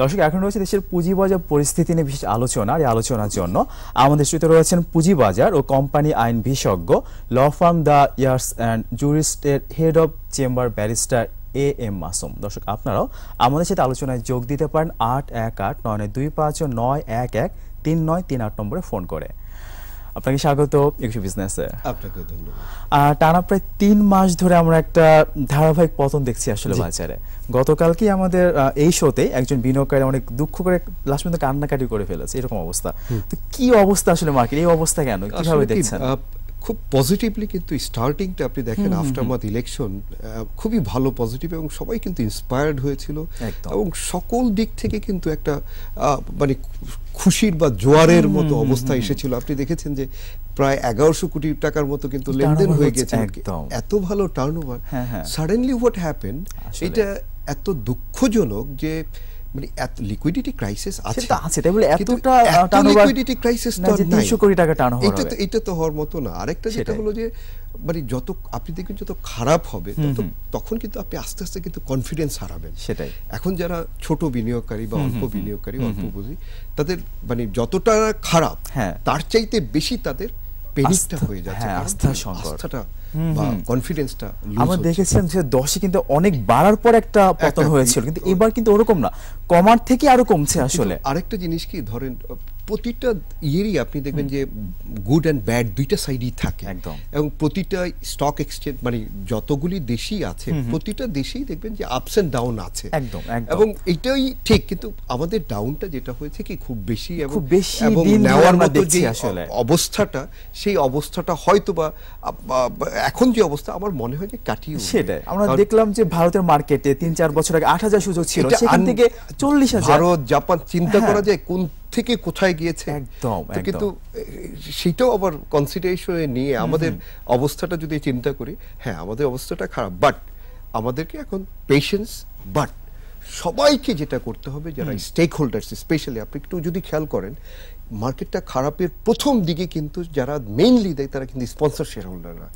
দর্শক এখন রয়েছে দেশের পুঁজিবাজার পরিস্থিতি নিয়ে বিশেষ আলোচনা এই আলোচনার জন্য আমাদের সাথে রয়েছেন পুঁজিবাজার ও কোম্পানি আইন বিশেষজ্ঞ law firm the years and জুরিস্টের head of chamber barrister A M Masum দর্শক আপনারাও আমাদের সাথে আলোচনায় যোগ দিতে পারেন আট এক আট নয় দুই পাঁচ নয় এক এক তিন নয় তিন আট নম্বরে ফোন করে আপনাকে স্বাগত একশো বিজনেসে আপনাকে ধন্যবাদ টানা প্রায় তিন মাস ধরে আমরা একটা ধারাবাহিক পতন দেখছি আসলে বাজারে গতকালকে আমাদের এই শোতে একজন বিনিয়োগকারী অনেক দুঃখ করে লাস্ট পর্যন্ত কান্নাকাটি করে ফেলেছে এরকম অবস্থা তো কি অবস্থা আসলে মার্কেট এই অবস্থা কেন কিভাবে দেখছেন খুব পজিটিভলি কিন্তু স্টার্টিংটা আপনি দেখেন আফটারমাথ ইলেকশন খুবই ভালো পজিটিভ এবং সবাই কিন্তু ইন্সপায়ার্ড হয়েছিল এবং সকল দিক থেকে কিন্তু একটা মানে খুশির বা জোয়ারের মতো অবস্থা এসেছিল আপনি দেখেছেন যে প্রায় এগারোশো কোটি টাকার মতো কিন্তু লেনদেন হয়ে গেছে এত ভালো turn over suddenly what happen এটা এত দুঃখজনক যে মানে এত লিকুইডিটি ক্রাইসিস আছে আছে তাই বলে এতটা লিকুইডিটি ক্রাইসিস তো নাই 300 কোটি টাকা টানো এটা তো এটা তো হওয়ার মতো না আরেকটা যেটা হলো যে মানে যত আপনি দেখবেন যত খারাপ হবে তত তখন কিন্তু আপনি আস্তে আস্তে কিন্তু কনফিডেন্স হারাবেন সেটাই এখন যারা ছোট বিনিয়োগকারী বা অল্প বিনিয়োগকারী অল্প বুঝি তাদের মানে যতটা খারাপ হ্যাঁ। তার চাইতে বেশি তাদের পেনিকটা হয়ে যাচ্ছে হ্যাঁ, আস্থা সংকট আস্থাটা বা কনফিডেন্সটা আমরা দেখেছিলাম যে দশে কিন্তু অনেক বাড়ার পর একটা পতন হয়েছিল কিন্তু এবার কিন্তু ওরকম না কমার থেকে আরো কমছে আসলে আরেকটা জিনিস কি ধরেন প্রতিটা ইয়েরই আপনি দেখবেন যে গুড অ্যান্ড ব্যাড দুইটা সাইডই থাকে একদম এবং প্রতিটা স্টক এক্সচেঞ্জ মানে যতগুলি দেশই আছে প্রতিটা দেশেই দেখবেন যে আপস অ্যান্ড ডাউন আছে একদম এবং এটাই ঠিক কিন্তু আমাদের ডাউনটা যেটা হয়েছে কি খুব বেশি এবং বেশি এবং নেওয়ার মতো যে অবস্থাটা সেই অবস্থাটা হয়তো বা এখন যে অবস্থা আমার মনে হয় যে কাটিয়ে সেটাই আমরা দেখলাম যে ভারতের মার্কেটে তিন চার বছর আগে আট হাজার সুযোগ ছিল সেখান থেকে চল্লিশ হাজার ভারত জাপান চিন্তা করা হ্যাঁ। যায় কোন থেকে কোথায় গিয়েছে কিন্তু সেটাও আবার কনসিডারেশনে নিয়ে আমাদের অবস্থাটা যদি চিন্তা করি হ্যাঁ আমাদের অবস্থাটা খারাপ বাট আমাদেরকে এখন পেশেন্স বাট সবাইকে যেটা করতে হবে যারা স্টেক হোল্ডার্স স্পেশালি আপনি একটু যদি খেয়াল করেন মার্কেটটা খারাপের প্রথম দিকে কিন্তু যারা মেইনলি দেয় তারা কিন্তু স্পন্সর শেয়ার হোল্ডাররা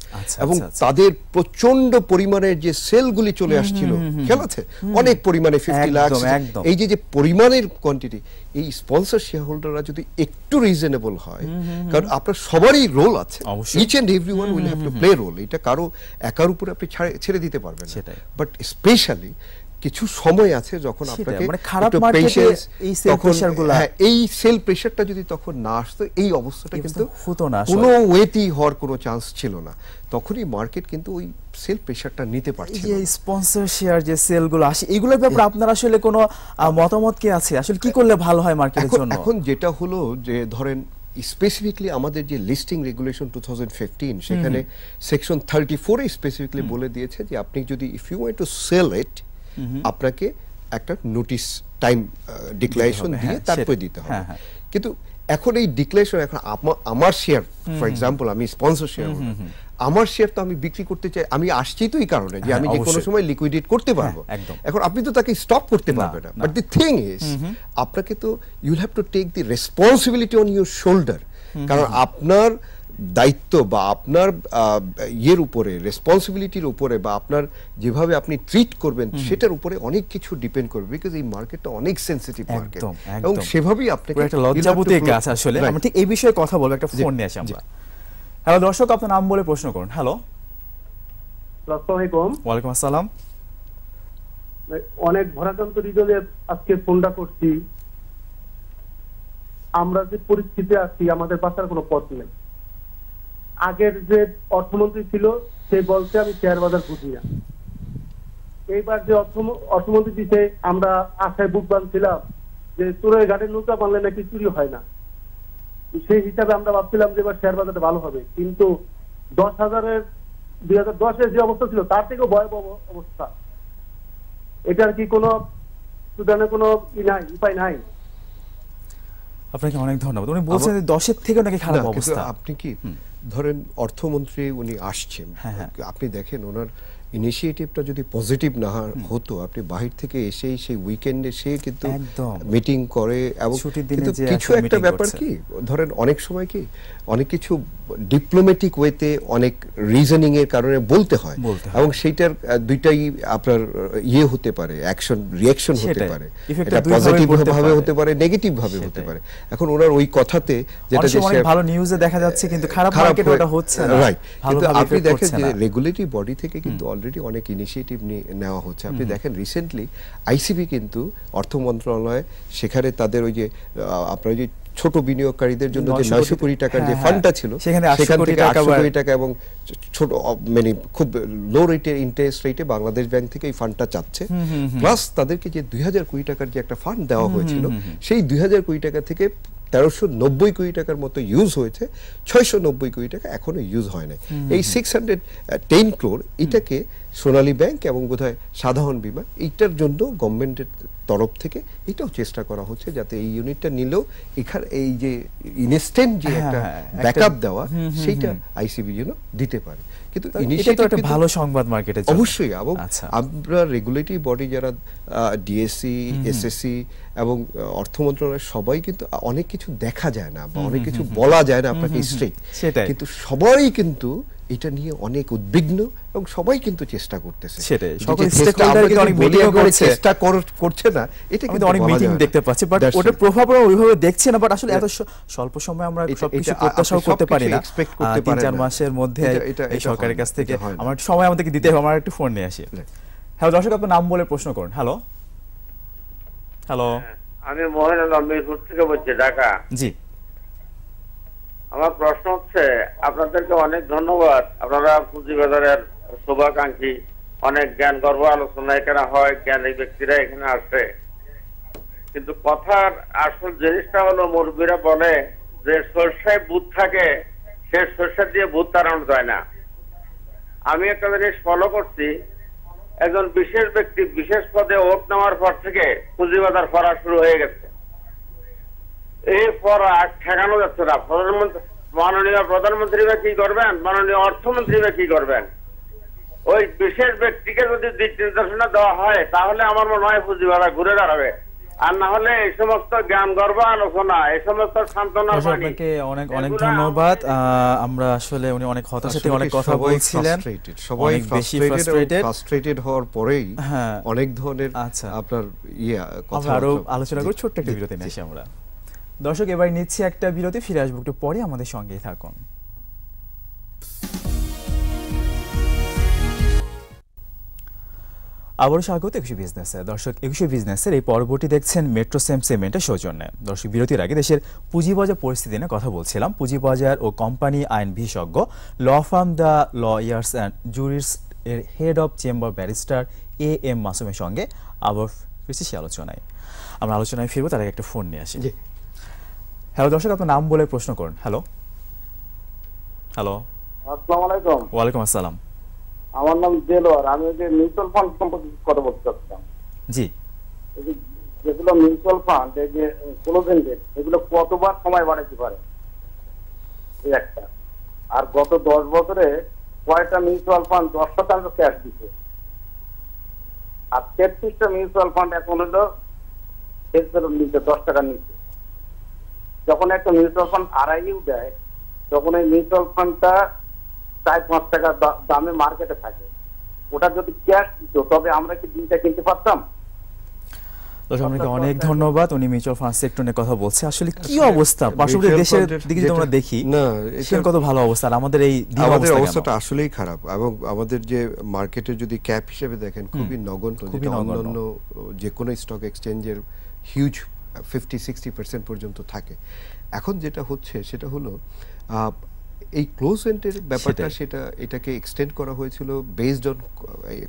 এবং আচ্ছা, আচ্ছা। তাদের প্রচন্ড পরিমাণের যে সেলগুলি চলে আসছিল খেলাতে অনেক পরিমাণে ফিফটি লাখ এই যে যে পরিমাণের কোয়ান্টিটি এই স্পন্সর শেয়ার হোল্ডাররা যদি একটু রিজনেবল হয় কারণ আপনার সবারই রোল আছে each and every one will have to play role এটা কারো একার উপরে আপনি ছেড়ে দিতে পারবেন বাট স্পেশালি কিছু সময় আছে যখন আপনাকে মানে খারাপ মার্কেটে এই সেল প্রেসারগুলো হ্যাঁ, এই সেল প্রেসারটা যদি তখন না আসতো এই অবস্থাটা কিন্তু হতো না কোনো ওয়েতেই হওয়ার কোনো চান্স ছিল না তখনই মার্কেট কিন্তু ওই সেল প্রেসারটা নিতে পারছে যে স্পন্সর শেয়ার যে সেল গুলো আসে এগুলোর ব্যাপারে আপনার আসলে কোনো মতামত কি আছে আসলে কি করলে ভালো হয় মার্কেটের জন্য এখন যেটা হলো যে ধরেন স্পেসিফিকলি আমাদের যে listing regulation two thousand fifteen সেখানে সেকশন থার্টি ফোরে স্পেসিফিকলি বলে দিয়েছে যে আপনি যদি if you want to sell it আপনাকে একটা নোটিশ টাইম ডিক্লারেশন দিয়ে তারপরে দিতে হবে হ্যাঁ, হ্যাঁ, হ্যাঁ। কিন্তু এখন এই ডিক্লারেশন এখন আমার শেয়ার ফর এক্সাম্পল আমি স্পন্সর শেয়ার আমার শেয়ার তো আমি বিক্রি করতে চাই আমি আসছি তো এই কারণে যে আমি যে কোনো সময় লিকুইডেট করতে পারবো এখন আপনি তো তাকে স্টপ করতে পারবেন না বাট দি থিং ইজ আপনাকে তো you have to take the responsibility on your shoulder কারণ আপনার দায়িত্ব বা আপনার ইয়ের উপরে রেসপন্সিবিলিটির উপরে বা আপনার যেভাবে আপনি ট্রিট করবেন সেটার উপরে অনেক কিছু ডিপেন্ড করবে বিকজ এই মার্কেটটা অনেক সেন্সিটিভ মার্কেট এবং সেভাবেই আপনাকে একটা লজ্জাবতী কাজ আসলে আমি ঠিক এই বিষয়ে কথা বলবো একটা ফোন নিয়ে আসি আমরা হ্যালো দর্শক আপনার নাম বলে প্রশ্ন করুন হ্যালো আসসালামু আলাইকুম আসসালাম অনেক ভরাক্রান্ত হৃদয়ে আজকে ফোনটা করছি আমরা যে পরিস্থিতি আছি আমাদের বাঁচার কোনো পথ নেই আগের যে অর্থমন্ত্রী ছিল সে বলছে আমি শেয়ার বাজার বুঝি না এইবার যে অর্থমন্ত্রী দিতে আমরা আশায় বুক বাঁধছিলাম যে চোরের ঘাটে নৌকা বানলে নাকি চুরি হয় না সেই হিসাবে আমরা ভাবছিলাম যে এবার শেয়ার বাজারটা ভালো হবে কিন্তু দশ হাজারের দুই হাজার দশের যে অবস্থা ছিল তার থেকেও ভয়াবহ অবস্থা এটার কি কোনো সুদানে কোনো ই নাই উপায় নাই আপনাকে অনেক ধন্যবাদ উনি বলছেন দশের থেকে নাকি খারাপ অবস্থা আপনি কি ধরেন অর্থমন্ত্রী উনি আসছেন হ্যাঁ, হ্যাঁ। আপনি দেখেন ওনার ইনিশিয়েটিভটা যদি পজিটিভ না হতো আপনি বাহির থেকে এসেই সেই উইকেন্ডে সে কিন্তু মিটিং করে এবং কিন্তু কিছু একটা ব্যাপার কি ধরেন অনেক সময় কি অনেক কিছু ডিপ্লোম্যাটিক ওয়েতে অনেক রিজনিং এর কারণে বলতে হয় এবং সেইটার দুইটাই আপনার ইয়ে হতে পারে অ্যাকশন রিয়াকশন হতে পারে এটা পজিটিভ ভাবে হতে পারে নেগেটিভ ভাবে হতে পারে এখন ওনার ওই কথাতে যেটা অনেক ভালো নিউজে দেখা যাচ্ছে কিন্তু খারাপ মার্কেট ওটা হচ্ছে না রাইট কিন্তু আপনি দেখেন যে রেগুলেটরি বডি থেকে কিন্তু অলরেডি অনেক ইনিশিয়েটিভ নেওয়া হচ্ছে আপনি দেখেন রিসেন্টলি আইসিবি কিন্তু অর্থ মন্ত্রণালয় সেখানে তাদের ওই যে আপনার যে ছোট বিনিয়োগকারীদের জন্য যে নয়শো কোটি টাকার যে ফান্ডটা হ্যাঁ, হ্যাঁ। ছিল সেখান থেকে আটশো কোটি টাকা এবং ছোট মানে খুব লো রেটের ইন্টারেস্ট রেটে বাংলাদেশ ব্যাংক থেকে এই ফান্ডটা চাচ্ছে প্লাস তাদেরকে যে দুই হাজার কোটি টাকার যে একটা ফান্ড দেওয়া হয়েছিল সেই দুই হাজার কোটি টাকা থেকে তেরোশো নব্বই কোটি টাকার মতো ইউজ হয়েছে ছয়শো নব্বই কোটি টাকা এখনও ইউজ হয় নাই এই সিক্স হান্ড্রেড টেন ক্লোর এটাকে সোনালী ব্যাংক এবং বোধহয় সাধারণ বিমা এইটার জন্য গভর্নমেন্টের তরফ থেকে এটাও চেষ্টা করা হচ্ছে যাতে এই ইউনিটটা নিলেও এখানে এই যে ইনস্ট্যান্ট যে হ্যাঁ, একটা ব্যাকআপ হ্যাঁ। দেওয়া সেইটা আইসিবি জন্য দিতে পারে কিন্তু ইনিশিয়েটিভ একটা ভালো সংবাদ মার্কেটে অবশ্যই আচ্ছা। আমরা রেগুলেটরি বডি যারা ডিএসসি এসএসসি এবং অর্থ মন্ত্রণালয় সবাই কিন্তু অনেক কিছু দেখা যায় না বা অনেক কিছু বলা যায় না আপনাকে স্ট্রিক্ট কিন্তু সবাই কিন্তু এটা নিয়ে অনেক উদ্বিগ্ন এবং সবাই কিন্তু চেষ্টা করতেছে চেষ্টা করছে না এটা কিন্তু অনেক মিটিং দেখতে পাচ্ছি বাট ওটার ওইভাবে না বাট আসলে এত স্বল্প সময় আমরা সবকিছু প্রত্যাশাও করতে পারি না চার মাসের মধ্যে এই সরকারের কাছ থেকে আমার সময় আমাদেরকে দিতে হবে আমার একটু ফোন নিয়ে আসি হ্যালো দর্শক আপনার নাম বলে প্রশ্ন করুন হ্যালো হ্যালো আমি মোহন আলম মিরপুর থেকে বলছি ঢাকা জি আমার প্রশ্ন হচ্ছে আপনাদেরকে অনেক ধন্যবাদ আপনারা পুঁজিবাজারের শুভাকাঙ্ক্ষী অনেক জ্ঞান গর্ব আলোচনা এখানে হয় জ্ঞানী ব্যক্তিরা এখানে আসে কিন্তু কথার আসল জিনিসটা হলো মুরব্বীরা বলে যে সরষায় বুথ থাকে সে সরষা দিয়ে বুথ তাড়ানো যায় না আমি একটা জিনিস ফলো করছি একজন বিশেষ ব্যক্তি বিশেষ পদে ওট নেওয়ার পর থেকে পুঁজিবাজার করা শুরু হয়ে গেছে এরপর ঠেকানো যাচ্ছে না প্রধানমন্ত্রী মাননীয় প্রধানমন্ত্রী বা কি করবেন মাননীয় অর্থমন্ত্রী বা কি করবেন ওই বিশেষ ব্যক্তিকে যদি দিক নির্দেশনা দেওয়া হয় তাহলে আমার মনে হয় পুঁজিবাদা ঘুরে দাঁড়াবে আর না হলে এই সমস্ত জ্ঞান গর্ব আলোচনা এই সমস্ত অনেক অনেক ধন্যবাদ আমরা আসলে উনি অনেক হতাশাতে অনেক কথা বলছিলেন সবাই বেশি ফ্রাস্ট্রেটেড ফ্রাস্ট্রেটেড হওয়ার পরেই হ্যাঁ। অনেক ধরনের আচ্ছা আপনার ইয়ে কথা আরো আলোচনা করে ছোট্ট একটা বিরতি আমরা দর্শক এবার নিচ্ছি একটা বিরতি ফিরে আসবো একটু পরে আমাদের সঙ্গেই থাকুন আবারও স্বাগত একুশে বিজনেসে দর্শক একুশে বিজনেসের এই পর্বটি দেখছেন মেট্রো সেম সিমেন্টের সৌজন্যে দর্শক বিরতির আগে দেশের পুঁজিবাজার পরিস্থিতি নিয়ে কথা বলছিলাম পুঁজিবাজার ও কোম্পানি আইন বিশেষজ্ঞ law firm the lawyers and jurists এর head of chamber barrister A M মাসুমের সঙ্গে আবার ফিরছি সে আলোচনায় আমরা আলোচনায় ফিরবো তার আগে একটা ফোন নিয়ে আসি হ্যালো দর্শক আপনার নাম বলে প্রশ্ন করুন হ্যালো হ্যালো আসসালামু আলাইকুম ওয়ালাইকুম আসসালাম আমার নাম দেলোয়ার আমি যে মিউচুয়াল ফান্ড সম্পর্কে কথা বলতে চাচ্ছিলাম জি যেগুলো মিউচুয়াল ফান্ড এই যে ক্লোজিং ডেট এগুলো কতবার সময় বাড়াইতে পারে এই একটা আর গত দশ বছরে কয়টা মিউচুয়াল ফান্ড দশ শতাংশ ক্যাশ দিচ্ছে আর তেত্রিশটা মিউচুয়াল ফান্ড এখন হলো দশ টাকা নিচ্ছে যখন একটা মিউচুয়াল ফান্ড আড়াইও দেয় তখন এই মিউচুয়াল ফান্ডটা চার পাঁচ টাকা দামে মার্কেটে থাকে ওটা যদি ক্যাশ দিত তবে আমরা কি দিনটা কিনতে পারতাম অনেক ধন্যবাদ উনি মিউচুয়াল ফান্ড সেক্টর নিয়ে কথা বলছে আসলে কি অবস্থা পার্শ্ববর্তী দেশের দিকে যদি আমরা দেখি না কত ভালো অবস্থা আমাদের এই আমাদের অবস্থাটা আসলেই খারাপ এবং আমাদের যে মার্কেটে যদি ক্যাপ হিসেবে দেখেন খুবই নগণ্য যেটা অন্যান্য যে কোনো স্টক এক্সচেঞ্জের হিউজ ফিফটি সিক্সটি পার্সেন্ট পর্যন্ত থাকে এখন যেটা হচ্ছে সেটা হলো এই ক্লোজ এন্ডের ব্যাপারটা সেটা এটাকে এক্সটেন্ড করা হয়েছিল বেসড অন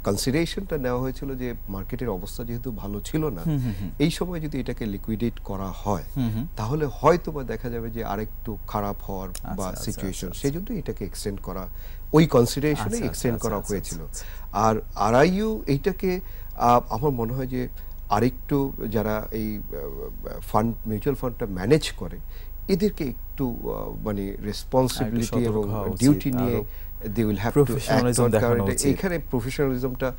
কনসিডারেশনটা নেওয়া হয়েছিল যে মার্কেটের অবস্থা যেহেতু ভালো ছিল না এই সময় যদি এটাকে লিকুইডেট করা হয় তাহলে হয়তো বা দেখা যাবে যে আরেকটু খারাপ হওয়ার আচ্ছা, বা সিচুয়েশন আচ্ছা, আচ্ছা, সেই জন্য এটাকে এক্সটেন্ড করা ওই কনসিডারেশনে এক্সটেন্ড করা হয়েছিল আর আরআইইউ এইটাকে আমার মনে হয় যে আরেকটু যারা এই ফান্ড মিউচুয়াল ফান্ডটা ম্যানেজ করে এদেরকে একটু মানে রেসপন্সিবিলিটি এবং ডিউটি নিয়ে দে উইল হ্যাভ টু এখানে প্রফেশনালিজমটা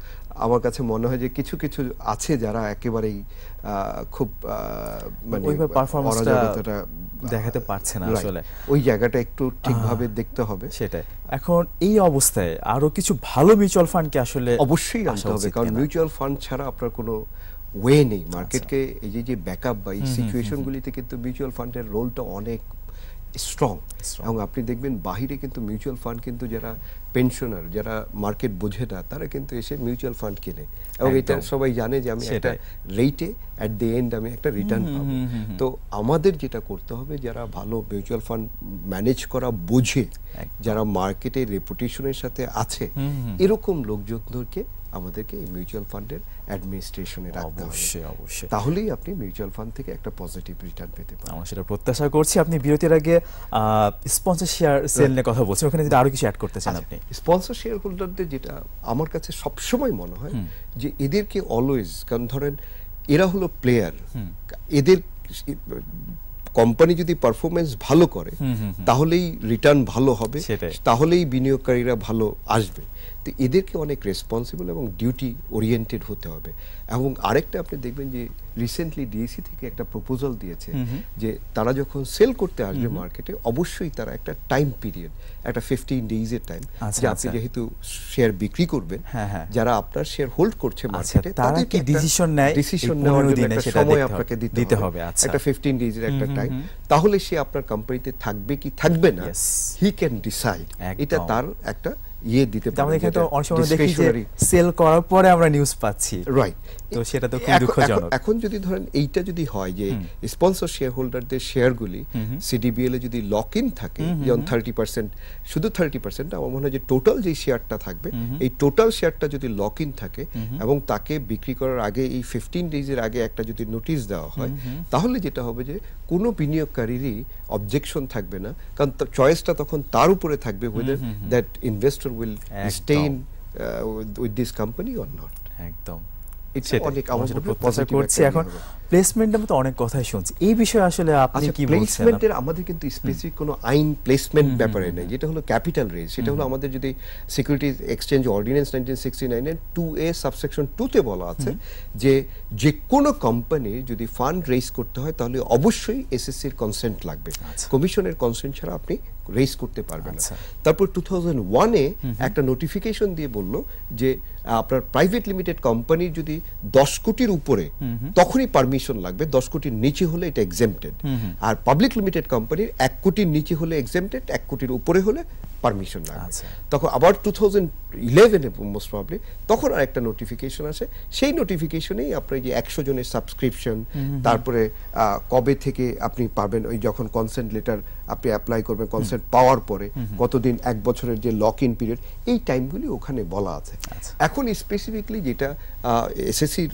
আমার কাছে মনে হয় যে কিছু কিছু আছে যারা একেবারেই খুব মানে পারফরম্যান্সটা দেখাতে পারছে না আসলে ওই জায়গাটা একটু ঠিকভাবে দেখতে হবে সেটাই এখন এই অবস্থায় আরো কিছু ভালো মিউচুয়াল ফান্ড কি আসলে অবশ্যই আনতে হবে কারণ মিউচুয়াল ফান্ড ছাড়া আপনার কোনো ওয়ে নেই মার্কেটকে আচ্ছা। এই যে যে ব্যাকআপ বা এই সিচুয়েশনগুলিতে কিন্তু মিউচুয়াল ফান্ডের রোলটা অনেক স্ট্রং এবং আপনি দেখবেন বাহিরে কিন্তু মিউচুয়াল ফান্ড কিন্তু যারা পেনশনার যারা মার্কেট বোঝে না তারা কিন্তু এসে মিউচুয়াল ফান্ড কেনে এবং এটা সবাই জানে যে আমি একটা রেটে অ্যাট দি এন্ড আমি একটা রিটার্ন পাবো তো আমাদের যেটা করতে হবে যারা ভালো মিউচুয়াল ফান্ড ম্যানেজ করা বোঝে যারা মার্কেটে রেপুটেশনের সাথে আছে এরকম লোকজনদেরকে আমাদেরকে এই মিউচুয়াল ফান্ডের অ্যাডমিনিস্ট্রেশনে রাখতে হবে অবশ্যই অবশ্যই তাহলেই আপনি মিউচুয়াল ফান্ড থেকে একটা পজিটিভ রিটার্ন পেতে পারেন আমরা সেটা প্রত্যাশা করছি আপনি বিরতির আগে স্পন্সর শেয়ার সেল নিয়ে কথা বলছেন ওখানে যদি আরো কিছু অ্যাড করতে চান আচ্ছা। আপনি স্পন্সর শেয়ার হোল্ডারদের যেটা আমার কাছে সবসময় মনে হয় যে এদেরকে অলওয়েজ কারণ ধরেন এরা হলো প্লেয়ার এদের কোম্পানি যদি পারফরমেন্স ভালো করে তাহলেই রিটার্ন ভালো হবে তাহলেই বিনিয়োগকারীরা ভালো আসবে তো এদেরকে অনেক রেসপন্সিবল এবং ডিউটি ওরিয়েন্টেড হতে হবে এবং আরেকটা আপনি দেখবেন যে রিসেন্টলি ডিএসি থেকে একটা প্রপোজাল দিয়েছে যে তারা যখন সেল করতে আসবে মার্কেটে অবশ্যই তারা একটা টাইম পিরিয়ড একটা ফিফটিন ডেইজের টাইম যে আপনি আচ্ছা। যেহেতু শেয়ার বিক্রি করবেন হ্যাঁ, হ্যাঁ। যারা আপনার শেয়ার হোল্ড করছে মার্কেটে আচ্ছা, তারা কি ডিসিশন নেয় ডিসিশন নেওয়ার জন্য একটা সময় আপনাকে দিতে হবে আচ্ছা। একটা ফিফটিন ডেইজের একটা টাইম তাহলে সে আপনার কোম্পানিতে থাকবে কি থাকবে না হি ক্যান ডিসাইড এটা তার একটা ইয়ে দিতে পারি এখানে তো অনেক সময় দেখি যে সেল করার পরে আমরা নিউজ পাচ্ছি রাইট তো সেটা তো খুব দুঃখজনক এখন যদি ধরেন এইটা যদি হয় যে স্পন্সর শেয়ারহোল্ডারদের শেয়ারগুলি সিডিবিএল এ যদি লক ইন থাকে যেমন থার্টি পার্সেন্ট শুধু থার্টি পার্সেন্ট আমার মনে হয় যে টোটাল যে শেয়ারটা থাকবে এই টোটাল শেয়ারটা যদি লক ইন থাকে এবং তাকে বিক্রি করার আগে এই ফিফটিন ডেজের আগে একটা যদি নোটিশ দেওয়া হয় তাহলে যেটা হবে যে কোনো বিনিয়োগকারীরই অবজেকশন থাকবে না কারণ চয়েসটা তখন তার উপরে থাকবে whether that investor will stay in with this company or not একদম অনেক আমাদের প্রত্যাশা করছি এখন প্লেসমেন্ট আমি তো অনেক কথাই শুনছি এই বিষয়ে আসলে আপনি আচ্ছা, কি প্লেসমেন্টের আমাদের কিন্তু স্পেসিফিক কোনো আইন প্লেসমেন্ট ব্যাপারে নেই যেটা হলো ক্যাপিটাল রেজ সেটা হলো আমাদের যদি security exchange ordinance 1969 sixty 2A two A subsection বলা আছে যে যে কোনো কোম্পানি যদি ফান্ড রেজ করতে হয় তাহলে অবশ্যই এর কনসেন্ট লাগবে আচ্ছা। কমিশনের কনসেন্ট ছাড়া আপনি রেজ করতে পারবেন না আচ্ছা। তারপর টু থাউজেন্ড ওয়ানে একটা নোটিফিকেশন দিয়ে বলল যে আপনার প্রাইভেট লিমিটেড কোম্পানি যদি দশ কোটির উপরে তখনই পারমিশন পারমিশন লাগবে দশ কোটির নিচে হলে এটা এক্সেমটেড আর পাবলিক লিমিটেড কোম্পানির এক কোটির নিচে হলে এক্সেমটেড এক কোটির উপরে হলে পারমিশন লাগবে আচ্ছা। তখন আবার টু থাউজেন্ড ইলেভেনে মোস্ট প্রবলি তখন আর একটা নোটিফিকেশন আছে সেই নোটিফিকেশনেই আপনার যে একশো জনের সাবস্ক্রিপশন তারপরে কবে থেকে আপনি পাবেন ওই যখন কনসেন্ট লেটার আপনি অ্যাপ্লাই করবেন কনসেন্ট পাওয়ার পরে কতদিন এক বছরের যে লক ইন পিরিয়ড এই টাইমগুলি ওখানে বলা আছে আচ্ছা। এখন স্পেসিফিকলি যেটা এসএসসির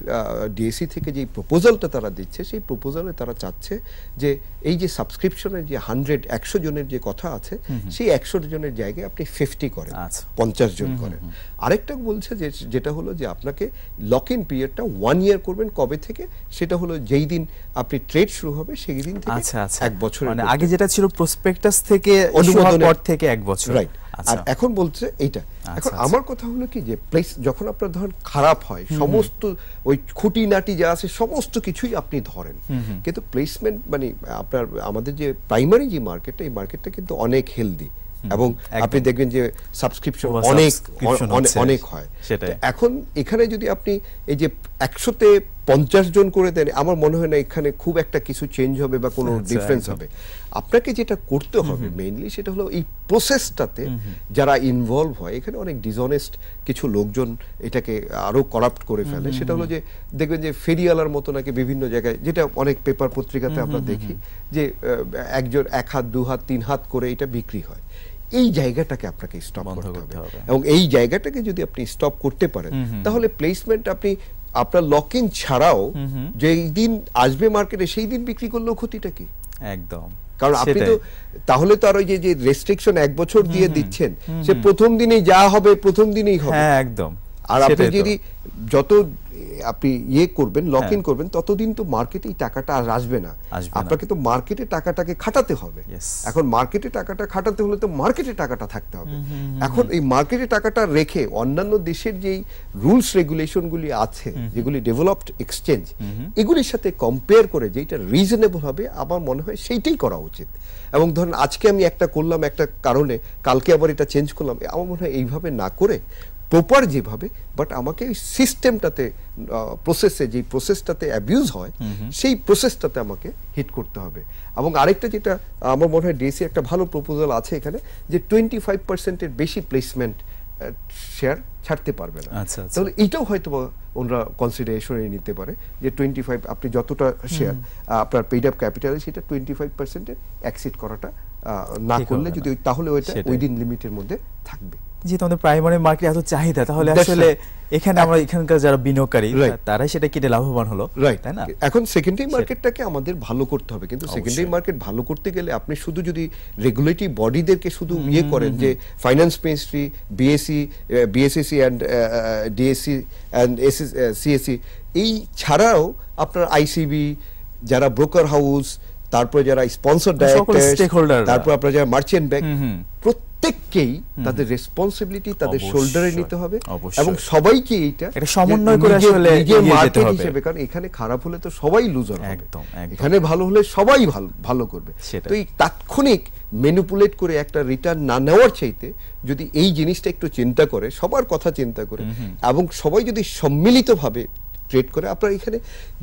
ডিএসসি থেকে যে প্রপোজালটা তারা দিচ্ছে সেই প্রপোজালে তারা চাচ্ছে যে এই যে সাবস্ক্রিপশনের যে হান্ড্রেড একশো জনের যে কথা আছে সেই একশো জনের জায়গায় আপনি ফিফটি করেন আচ্ছা। পঞ্চাশ জন করেন আরেকটা বলছে যে যেটা হলো যে আপনাকে লক ইন পিরিয়ডটা ওয়ান ইয়ার করবেন কবে থেকে সেটা হলো যেই দিন আপনি ট্রেড শুরু হবে সেই দিন আচ্ছা, আচ্ছা এক বছর মানে আগে যেটা ছিল প্রসপেক্টাস থেকে অনুমোদন পর থেকে এক বছর রাইট আচ্ছা। আর এখন বলছে এইটা আচ্ছা, এখন আচ্ছা। আমার কথা হলো কি যে প্লেস যখন আপনার ধরেন খারাপ হয় সমস্ত ওই খুঁটি নাটি যা আছে সমস্ত কিছুই আপনি ধরেন কিন্তু প্লেসমেন্ট মানে আপনার আমাদের যে প্রাইমারি যে মার্কেটটা এই মার্কেটটা কিন্তু অনেক হেলদি এবং আপনি দেখবেন যে সাবস্ক্রিপশন অনেক অনেক হয় এখন এখানে যদি আপনি এই যে একশোতে পঞ্চাশ জন করে দেন আমার মনে হয় না এখানে খুব একটা কিছু চেঞ্জ হবে বা কোনো ডিফারেন্স আচ্ছা, আচ্ছা। হবে আপনাকে যেটা করতে হবে মেইনলি সেটা হলো এই প্রসেসটাতে যারা ইনভলভ হয় এখানে অনেক ডিসঅনেস্ট কিছু লোকজন এটাকে আরও করাপ্ট করে ফেলে সেটা হলো যে দেখবেন যে ফেরিওয়ালার মতো নাকি বিভিন্ন জায়গায় যেটা অনেক পেপার পত্রিকাতে আমরা দেখি যে একজন এক হাত দু হাত তিন হাত করে এটা বিক্রি হয় এই জায়গাটাকে আপনাকে স্টপ করতে হবে এবং এই জায়গাটাকে যদি আপনি স্টপ করতে পারেন তাহলে প্লেসমেন্ট আপনি আপনার লক ইন ছাড়াও যেই দিন আসবে মার্কেটে সেই দিন বিক্রি করলেও ক্ষতিটা কি একদম কারণ আপনি তো তাহলে তো আর ওই যে রেস্ট্রিকশন এক বছর দিয়ে দিচ্ছেন সে প্রথম দিনেই যা হবে প্রথম দিনেই হবে হ্যাঁ, একদম আর আপনি যদি যত আপনি ইয়ে করবেন লক ইন হ্যাঁ। করবেন ততদিন তো মার্কেটে এই টাকাটা আর আসবে না আপনাকে তো মার্কেটে টাকাটাকে খাটাতে হবে এখন মার্কেটে টাকাটা খাটাতে হলে তো মার্কেটে টাকাটা থাকতে হবে এখন এই মার্কেটে টাকাটা রেখে অন্যান্য দেশের যেই রুলস রেগুলেশনগুলি আছে যেগুলি ডেভেলপড এক্সচেঞ্জ এগুলির সাথে কম্পেয়ার করে যেটা রিজনেবল হবে আমার মনে হয় সেইটাই করা উচিত এবং ধরেন আজকে আমি একটা করলাম একটা কারণে কালকে আবার এটা চেঞ্জ করলাম আমার মনে হয় এইভাবে না করে প্রপার যেভাবে বাট আমাকে ওই সিস্টেমটাতে প্রসেসে যেই প্রসেসটাতে অ্যাবিউজ হয় সেই প্রসেসটাতে আমাকে হিট করতে হবে এবং আরেকটা যেটা আমার মনে হয় ডিএসি একটা ভালো প্রপোজাল আছে এখানে যে টোয়েন্টি ফাইভ পার্সেন্টের বেশি প্লেসমেন্ট শেয়ার ছাড়তে পারবে না আচ্ছা, আচ্ছা। তাহলে এটাও হয়তো ওনারা কনসিডারেশনে নিতে পারে যে টোয়েন্টি ফাইভ আপনি যতটা শেয়ার আপনার পেইড আপ ক্যাপিটালে সেটা টোয়েন্টি ফাইভ পার্সেন্টের অ্যাক্সিড করাটা না করলে যদি তাহলে ওইটা উইদিন লিমিটের মধ্যে থাকবে যেহেতু আমাদের প্রাইমারি মার্কেট এত চাহিদা তাহলে আসলে এখানে আমরা এখানকার যারা বিনিয়োগকারী তারাই সেটা কিনে লাভবান হলো তাই না এখন সেকেন্ডারি মার্কেটটাকে আমাদের ভালো করতে হবে কিন্তু সেকেন্ডারি মার্কেট ভালো করতে গেলে আপনি শুধু যদি রেগুলেটরি বডিদেরকে শুধু ইয়ে করেন যে finance ministry BSC BSCC and DSC and AC CSC এই ছাড়াও আপনার আইসিবি যারা ব্রোকার হাউস তারপরে যারা স্পন্সর ডাইরেক্টর তারপর আপনারা যারা মার্চেন্ট ব্যাংক প্রত্যেককেই তাদের রেসপন্সিবিলিটি তাদের শোল্ডারে নিতে হবে এবং সবাইকে এইটা সমন্বয় করে আসলে মার্কেট হিসেবে কারণ এখানে খারাপ হলে তো সবাই লুজার হবে এখানে ভালো হলে সবাই ভালো ভালো করবে তো এই তাৎক্ষণিক ম্যানিপুলেট করে একটা রিটার্ন না নেওয়ার চাইতে যদি এই জিনিসটা একটু চিন্তা করে সবার কথা চিন্তা করে এবং সবাই যদি সম্মিলিতভাবে ট্রেড করে আপনার এখানে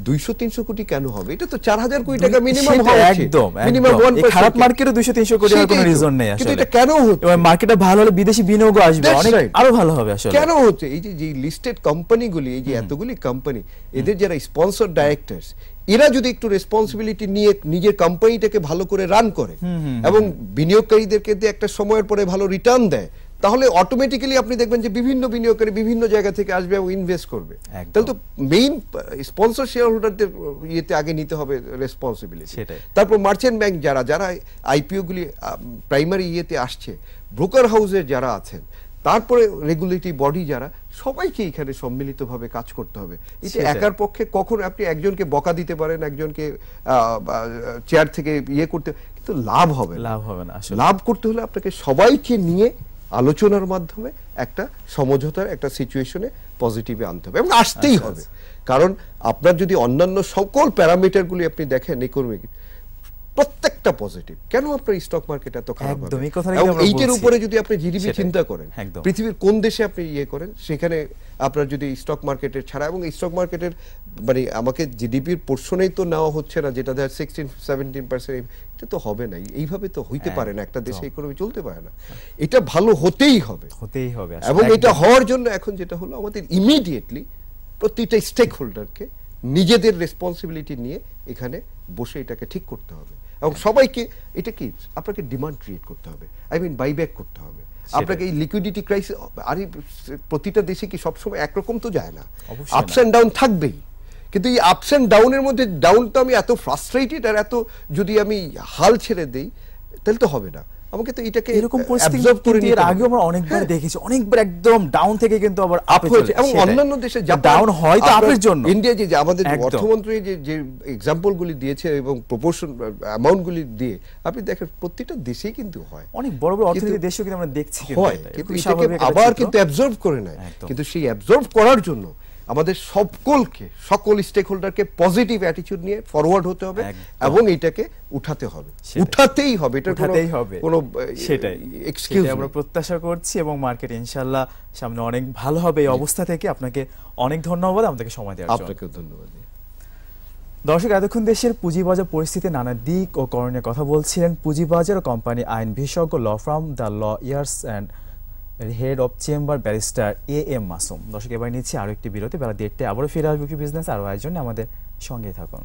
দুইশো তিনশো কোটি কেন হবে এটা তো চার হাজার কোটি টাকা মিনিমাম একদম মিনিমাম খারাপ মার্কেটে দুইশো তিনশো কোটি কোনো রিজন নেই কিন্তু এটা কেন হচ্ছে মার্কেটটা ভালো হলে বিদেশি বিনিয়োগ আসবে অনেক আরো ভালো হবে আসলে কেন হচ্ছে এই যে যে লিস্টেড কোম্পানিগুলি এই যে এতগুলি কোম্পানি এদের যারা স্পন্সর ডাইরেক্টরস এরা যদি একটু রেসপন্সিবিলিটি নিয়ে নিজের কোম্পানিটাকে ভালো করে রান করে এবং বিনিয়োগকারীদেরকে একটা সময়ের পরে ভালো রিটার্ন দেয় তাহলে অটোমেটিক্যালি আপনি দেখবেন যে বিভিন্ন বিনিয়োগকারী বিভিন্ন জায়গা থেকে আসবে এবং ইনভেস্ট করবে তাহলে তো মেইন স্পন্সর শেয়ার হোল্ডারদের ইয়েতে আগে নিতে হবে রেসপন্সিবিলিটি তারপর মার্চেন্ট ব্যাংক যারা যারা আইপিওগুলি প্রাইমারি ইয়েতে আসছে ব্রোকার হাউসের যারা আছেন তারপরে রেগুলেটরি বডি যারা সবাইকে এখানে সম্মিলিতভাবে কাজ করতে হবে এটা একার পক্ষে কখন আপনি একজনকে বকা দিতে পারেন একজনকে চেয়ার থেকে ইয়ে করতে কিন্তু লাভ হবে লাভ হবে না লাভ করতে হলে আপনাকে সবাইকে নিয়ে আলোচনার মাধ্যমে একটা সমঝোতার একটা সিচুয়েশনে পজিটিভে আনতে হবে এবং আসতেই আচ্ছা, হবে আচ্ছা। কারণ আপনার যদি অন্যান্য সকল প্যারামিটারগুলি আপনি দেখেন ইকোনমিক প্রত্যেকটা পজিটিভ কেন আপনার স্টক মার্কেট এত খারাপ একদমই কথা এইটার উপরে যদি আপনি জিডিপি চিন্তা করেন পৃথিবীর কোন দেশে আপনি ইয়ে করেন সেখানে আপনার যদি স্টক মার্কেটের ছাড়া এবং স্টক মার্কেটের মানে আমাকে জিডিপির পোর্শনেই তো নেওয়া হচ্ছে না যেটা ধর সিক্সটিন সেভেন্টিন পার্সেন্ট এটা তো হবে না এইভাবে তো হইতে পারে না একটা দেশে ইকোনমি চলতে পারে না এটা ভালো হতেই হবে হতেই হবে এবং এটা হওয়ার জন্য এখন যেটা হলো আমাদের ইমিডিয়েটলি প্রতিটা স্টেক হোল্ডারকে নিজেদের রেসপন্সিবিলিটি নিয়ে এখানে বসে এটাকে ঠিক করতে হবে এবং সবাইকে এটা কি আপনাকে ডিমান্ড ক্রিয়েট করতে হবে আই মিন বাইব্যাক করতে হবে আপনাকে এই লিকুইডিটি ক্রাইসিস আর প্রতিটা দেশে কি সবসময় একরকম তো যায় না আপস অ্যান্ড ডাউন থাকবেই কিন্তু এই আপস অ্যান্ড ডাউনের মধ্যে ডাউন তো আমি এত ফ্রাস্ট্রেটেড আর এত যদি আমি হাল ছেড়ে দিই তাহলে তো হবে না আমাকে তো এটাকে এরকম পরিস্থিতি এর আগে আমরা অনেকবার হ্যাঁ। দেখেছি অনেকবার একদম ডাউন থেকে কিন্তু আবার আপ হয়েছে এবং অন্যান্য দেশে ডাউন হয় তো আপের জন্য ইন্ডিয়া যে আমাদের অর্থমন্ত্রী যে যে গুলি দিয়েছে এবং প্রপোর্শন অ্যামাউন্ট গুলি দিয়ে আপনি দেখেন প্রত্যেকটা দেশেই কিন্তু হয় অনেক বড় বড় অর্থনীতি দেশেও কিন্তু আমরা দেখছি হয় কিন্তু আবার কিন্তু অ্যাবজর্ব করে নেয় কিন্তু সেই অ্যাবজর্ব করার জন্য আমাদের সকলকে সকল স্টেক হোল্ডারকে পজিটিভ অ্যাটিটিউড নিয়ে ফরওয়ার্ড হতে হবে এবং এটাকে উঠাতে হবে উঠাতেই হবে এটা উঠাতেই হবে কোনো সেটাই এক্সকিউজ আমরা প্রত্যাশা করছি এবং মার্কেট ইনশাআল্লাহ সামনে অনেক ভালো হবে এই অবস্থা থেকে আপনাকে অনেক ধন্যবাদ আমাদেরকে সময় দেওয়ার জন্য আপনাকেও ধন্যবাদ দর্শক এতক্ষণ দেশের পুঁজিবাজার পরিস্থিতি নানা দিক ও করণীয় কথা বলছিলেন পুঁজিবাজার ও কোম্পানি আইন বিশেষজ্ঞ law from the lawyers and head of chamber barrister A M Masum দর্শক এবার নিচ্ছি আরও একটি বিরতি বেলা দেড়টায় আবারও ফিরে আসবো কি বিজনেস আরও আয়োজনে আমাদের সঙ্গেই থাকুন